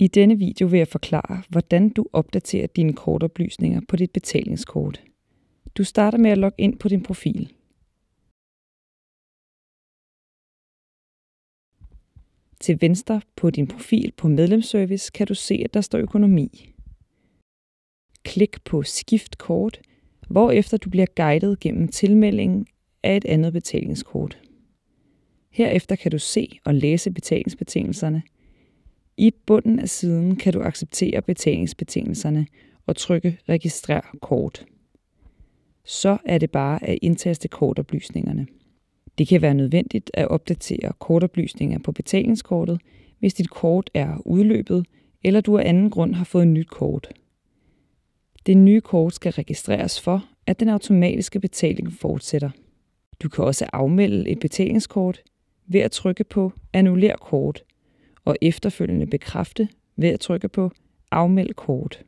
I denne video vil jeg forklare, hvordan du opdaterer dine kortoplysninger på dit betalingskort. Du starter med at logge ind på din profil. Til venstre på din profil på medlemsservice kan du se, at der står økonomi. Klik på Skift kort, hvorefter du bliver guidet gennem tilmeldingen af et andet betalingskort. Herefter kan du se og læse betalingsbetingelserne – i bunden af siden kan du acceptere betalingsbetingelserne og trykke Registrer kort. Så er det bare at indtaste kortoplysningerne. Det kan være nødvendigt at opdatere kortoplysninger på betalingskortet, hvis dit kort er udløbet, eller du af anden grund har fået et nyt kort. Det nye kort skal registreres for, at den automatiske betaling fortsætter. Du kan også afmelde et betalingskort ved at trykke på Annuller kort – og efterfølgende bekræfte ved at trykke på Afmeld kort.